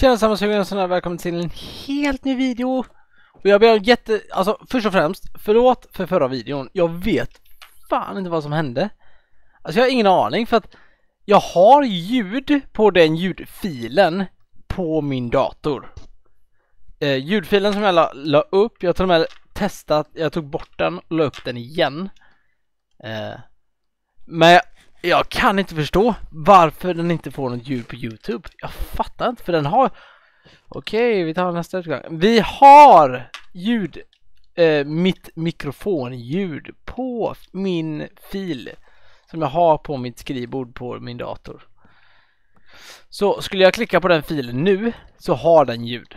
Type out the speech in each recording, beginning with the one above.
Tjena sammansugarna, välkommen till en helt ny video! Och jag ber om jätte, alltså först och främst, förlåt för förra videon. Jag vet fan inte vad som hände. Alltså jag har ingen aning för att jag har ljud på den ljudfilen på min dator. Eh, ljudfilen som jag la, la upp, jag har till och med testat, jag tog bort den och la upp den igen. Eh, men jag kan inte förstå varför den inte får något ljud på Youtube. Jag fattar inte för den har... Okej, okay, vi tar nästa utgång. Vi har ljud... Eh, mitt mikrofonljud på min fil. Som jag har på mitt skrivbord på min dator. Så skulle jag klicka på den filen nu så har den ljud.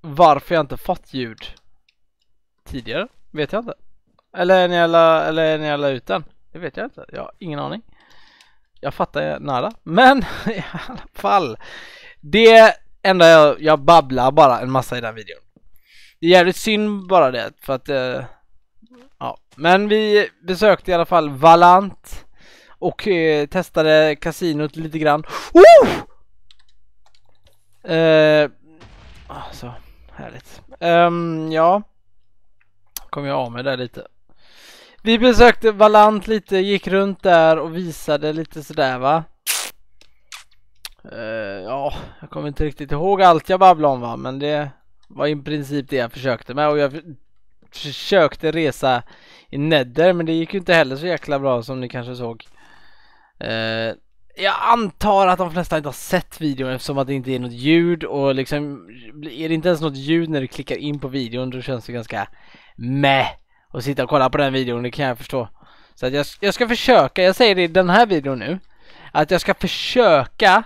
Varför jag inte fått ljud tidigare vet jag inte. Eller är jag la, eller när jag la ut den. Det vet jag inte. Jag har ingen aning. Jag fattar nada. Men i alla fall. Det enda jag, jag babblar bara en massa i den videon. Det är jävligt synd bara det för att eh, Ja, men vi besökte i alla fall Valant och eh, testade kasinot lite grann. Oh! Eh, så alltså, härligt. Um, ja, kom jag av mig där lite. Vi besökte Valant lite, gick runt där och visade lite sådär va. Uh, ja, jag kommer inte riktigt ihåg allt jag babblade om va, men det var i princip det jag försökte med och jag försökte resa i Nedder men det gick ju inte heller så jäkla bra som ni kanske såg. Uh, jag antar att de flesta inte har sett videon eftersom att det inte är något ljud och liksom är det inte ens något ljud när du klickar in på videon då känns det ganska meh och sitta och kolla på den videon, det kan jag förstå. Så att jag, jag ska försöka, jag säger det i den här videon nu, att jag ska försöka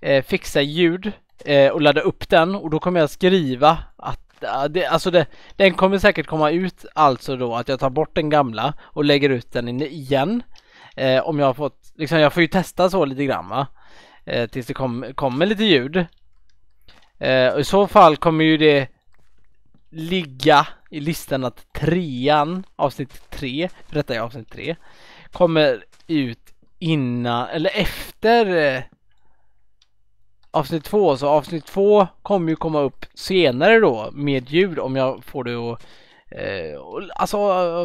eh, fixa ljud eh, och ladda upp den och då kommer jag skriva att eh, det, alltså det, den kommer säkert komma ut alltså då att jag tar bort den gamla och lägger ut den igen. Eh, om jag har fått, liksom jag får ju testa så lite grann va. Eh, tills det kom, kommer lite ljud. Eh, I så fall kommer ju det ligga i listan att trean, avsnitt tre, för detta är avsnitt tre, kommer ut innan, eller efter eh, avsnitt två. Så avsnitt två kommer ju komma upp senare då med ljud om jag får det att, eh, alltså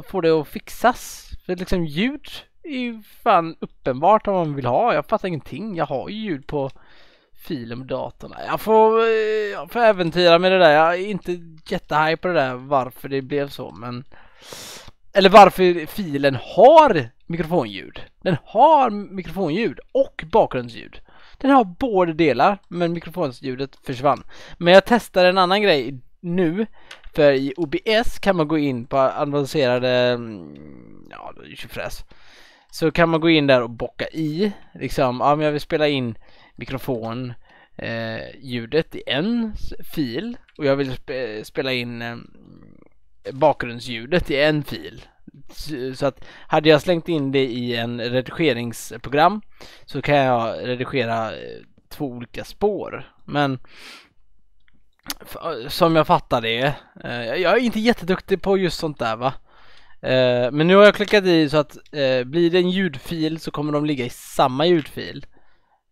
får det att fixas. För liksom ljud är ju fan uppenbart om man vill ha. Jag fattar ingenting. Jag har ju ljud på filen om datorn. Jag får, jag får äventyra med det där. Jag är inte jättehaj på det där varför det blev så men eller varför filen har mikrofonljud. Den har mikrofonljud och bakgrundsljud. Den har båda delar men mikrofonljudet försvann. Men jag testar en annan grej nu för i OBS kan man gå in på avancerade, mm, ja det ju tjofräs. Så kan man gå in där och bocka i liksom, ja men jag vill spela in mikrofon eh, ljudet i en fil och jag vill spe spela in eh, bakgrundsljudet i en fil. Så att hade jag slängt in det i en redigeringsprogram så kan jag redigera eh, två olika spår. Men som jag fattar det, eh, jag är inte jätteduktig på just sånt där va. Eh, men nu har jag klickat i så att blir det en ljudfil så kommer de ligga i samma ljudfil.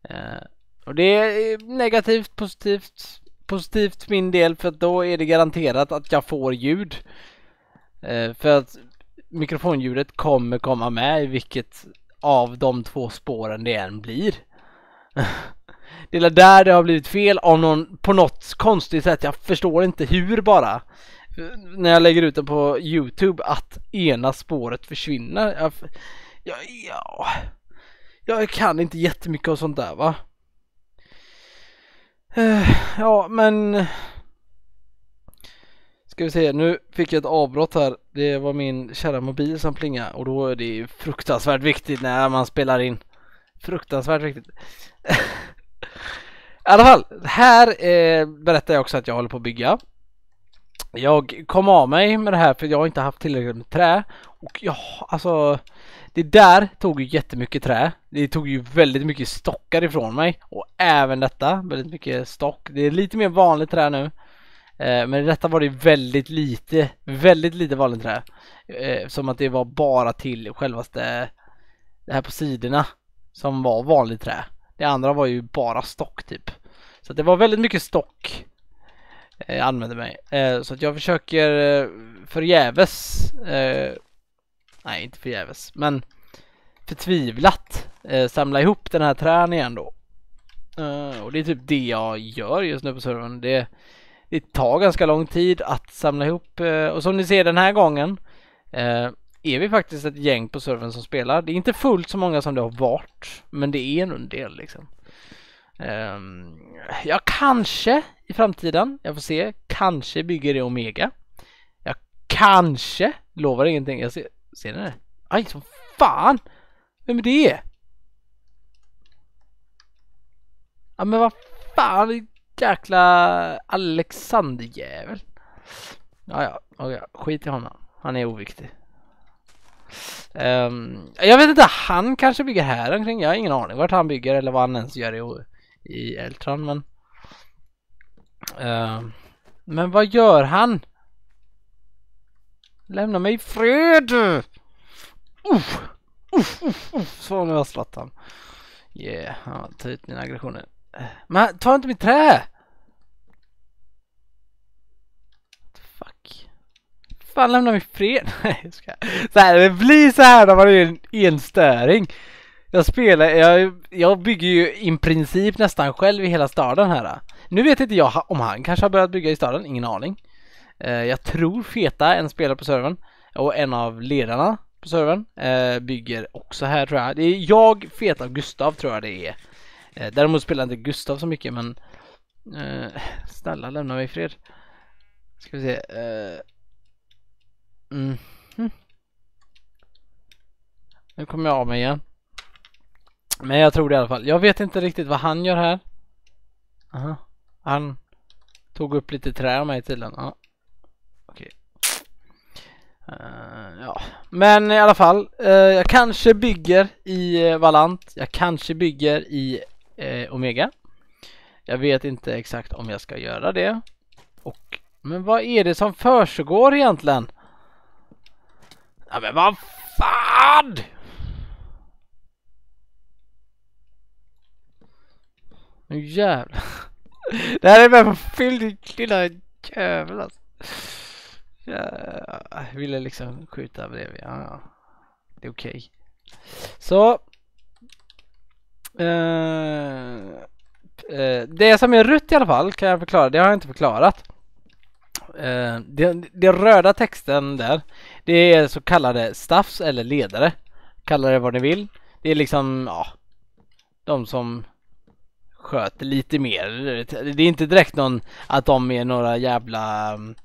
Eh, och det är eh, negativt, positivt, positivt för min del för då är det garanterat att jag får ljud. Eh, för att mikrofonljudet kommer komma med i vilket av de två spåren det än blir. Det är där det har blivit fel av någon, på något konstigt sätt. Jag förstår inte hur bara. När jag lägger ut det på Youtube att ena spåret försvinner. Jag, ja, ja jag kan inte jättemycket av sånt där va. Eh, ja men Ska vi se, nu fick jag ett avbrott här. Det var min kära mobil som plingade och då är det ju fruktansvärt viktigt när man spelar in. Fruktansvärt viktigt. I alla fall, här eh, berättar jag också att jag håller på att bygga jag kom av mig med det här för jag har inte haft tillräckligt med trä. Och ja, alltså. Det där tog ju jättemycket trä. Det tog ju väldigt mycket stockar ifrån mig. Och även detta, väldigt mycket stock. Det är lite mer vanligt trä nu. Eh, men detta var det väldigt lite, väldigt lite vanligt trä. Eh, som att det var bara till självaste det här på sidorna som var vanligt trä. Det andra var ju bara stock typ. Så det var väldigt mycket stock eh, använder mig. Eh, så att jag försöker eh, förgäves, eh, nej inte förgäves, men förtvivlat eh, samla ihop den här trän igen då. Eh, och det är typ det jag gör just nu på servern. Det, det tar ganska lång tid att samla ihop och som ni ser den här gången är vi faktiskt ett gäng på servern som spelar. Det är inte fullt så många som det har varit, men det är en del liksom. Um, ja, kanske i framtiden. Jag får se. Kanske bygger det Omega. Jag kanske lovar ingenting. Jag ser, ser ni det? Aj, som fan! Vem är det? Ja, men vad fan, jäkla Alexanderjävel. Ja, ja, okay. skit i honom. Han är oviktig. Um, jag vet inte, han kanske bygger här omkring. Jag har ingen aning vart han bygger eller vad han ens gör i i Eltron men uh, Men vad gör han? Lämna mig i fred! Uff! Uff, uff, uff! Så nu har Zlatan Yeah, ja, ta ut mina aggressioner Men ta inte mitt trä! Fuck Fan lämna mig i fred! Nej jag skojar. det blir så här när man är en enstöring jag spelar, jag, jag bygger ju i princip nästan själv i hela staden här. Nu vet inte jag om han kanske har börjat bygga i staden, ingen aning. Eh, jag tror Feta, en spelare på servern, och en av ledarna på servern eh, bygger också här tror jag. Det är jag, Feta och Gustav tror jag det är. Eh, däremot spelar inte Gustav så mycket men snälla lämna mig i fred. Ska vi se. Mm. Nu kommer jag av mig igen. Men jag tror det i alla fall. Jag vet inte riktigt vad han gör här. Aha. Han tog upp lite trä av mig tydligen. Ja. Okej. Uh, ja. Men i alla fall. Uh, jag kanske bygger i uh, Valant. Jag kanske bygger i Omega. Jag vet inte exakt om jag ska göra det. Och, men vad är det som försiggår egentligen? Ja men vad fan! Nu jävlar. Det här är bara fylld din lilla jävel alltså. Jag ville liksom skjuta bredvid. Ja, ja. Det är okej. Okay. Så. Uh, det som är rött i alla fall kan jag förklara. Det har jag inte förklarat. Uh, eh, den, den röda texten där. Det är så kallade staffs eller ledare. Kalla det vad ni vill. Det är liksom, ja. De som sköter lite mer. Det är inte direkt någon att de är några jävla mm,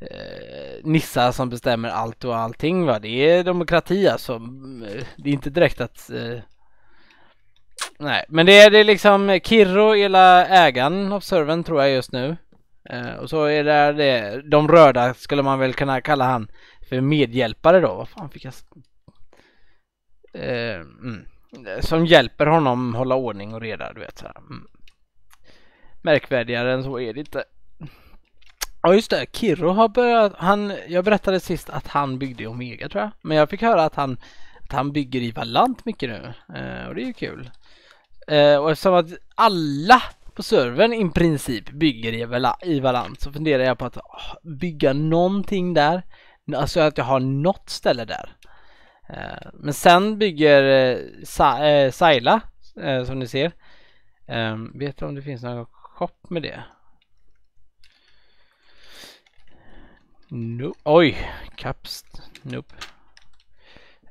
eh, nissar som bestämmer allt och allting va. Det är demokrati alltså. Mm, det är inte direkt att eh, Nej, men det är, det är liksom Kirro, hela ägaren, Observen tror jag just nu. Eh, och så är det, det de röda skulle man väl kunna kalla han för medhjälpare då. Vad fan fick jag... Eh, mm. Som hjälper honom hålla ordning och reda, du vet så här. Mm. Märkvärdigare än så är det inte. Ja just det, Kirro har börjat, han, jag berättade sist att han byggde i Omega tror jag. Men jag fick höra att han, att han bygger i Valant mycket nu. Eh, och det är ju kul. Eh, och eftersom att alla på servern i princip bygger i, Val i Valant så funderar jag på att oh, bygga någonting där. Alltså att jag har något ställe där. Eh, men sen bygger eh, eh, Saila, som ni ser. Ehm, vet du om det finns någon shop med det? No. Oj, kapst Nope.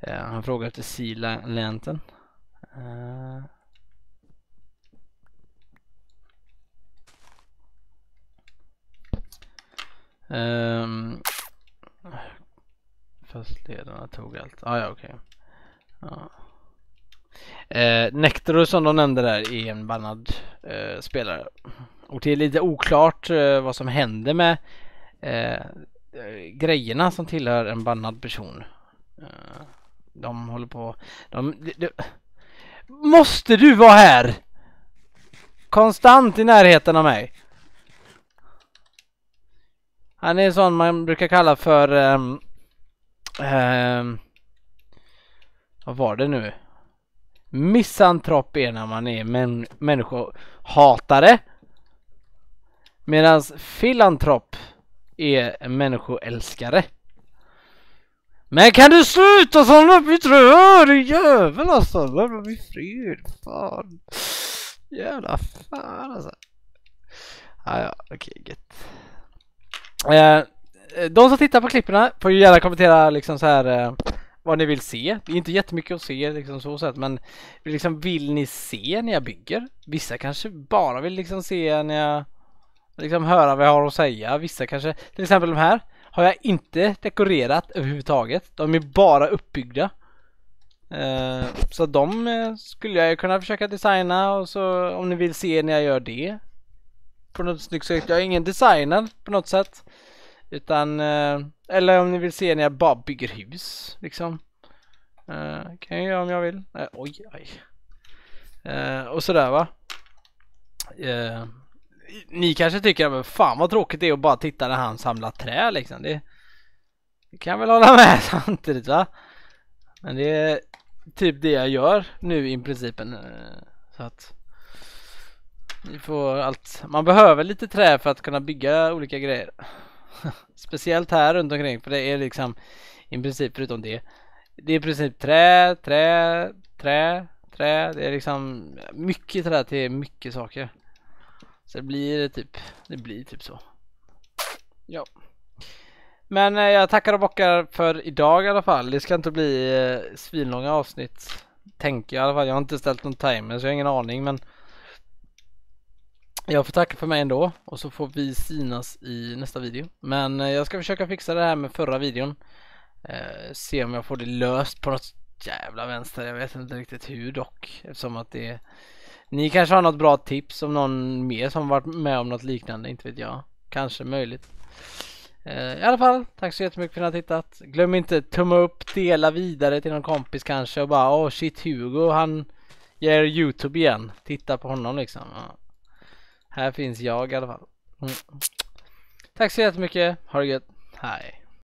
han frågar efter Sila Lenten. Um. Fast ledarna tog allt. Ah, ja, okej. Okay. Ah. Eh, Nectaro som de nämnde där är en bannad eh, spelare. Och det är lite oklart eh, vad som händer med eh grejerna som tillhör en bannad person. eh de håller på... De, de, de, Måste du vara här? Konstant i närheten av mig. Han är sån man brukar kalla för um, Um, vad var det nu? Misantrop är när man är män, människohatare. Medan filantrop är en människoälskare. Men kan du sluta samla upp mitt rör din jävel alltså! Lämna mig fred, fan. Jävla fan alltså. Ah, ja, okej, okay, gött. Eh, Eh, de som tittar på klipperna får ju gärna kommentera liksom så här eh, vad ni vill se. Det är inte jättemycket att se liksom så sätt men liksom vill ni se när jag bygger? Vissa kanske bara vill liksom se när jag liksom höra vad jag har att säga. Vissa kanske, till exempel de här har jag inte dekorerat överhuvudtaget. De är bara uppbyggda. Eh, så de eh, skulle jag kunna försöka designa och så om ni vill se när jag gör det. På något snyggt sätt. Jag är ingen designer på något sätt. Utan, eh, eller om ni vill se när jag bara bygger hus liksom. eh, Kan jag göra om jag vill. Nej, eh, oj, oj. Eh, och sådär va. Ni kanske tycker att fan vad tråkigt det är att bara titta när han samlar trä liksom. Det, det kan jag väl hålla med samtidigt va. Men det är typ det jag gör nu i principen. Så att ni får allt. Man behöver lite trä för att kunna bygga olika grejer. Speciellt här runt omkring för det är liksom i princip förutom det. Det är i princip trä, trä, trä, trä. Det är liksom mycket trä till mycket saker. Så det blir typ, det blir typ så. Ja. Men eh, jag tackar och bockar för idag i alla fall. Det ska inte bli eh, svinlånga avsnitt tänker jag i alla fall. Jag har inte ställt någon timer så jag har ingen aning men jag får tacka för mig ändå och så får vi synas i nästa video. Men eh, jag ska försöka fixa det här med förra videon. Eh, se om jag får det löst på något jävla vänster. Jag vet inte riktigt hur dock. Eftersom att det är... Ni kanske har något bra tips om någon mer som varit med om något liknande. Inte vet jag. Kanske möjligt. Eh, I alla fall, tack så jättemycket för att ni har tittat. Glöm inte tumma upp, dela vidare till någon kompis kanske och bara åh oh, shit Hugo han gör Youtube igen. Titta på honom liksom. Ja. Här finns jag i alla fall. Mm. Tack så jättemycket. Ha det gött. Hej.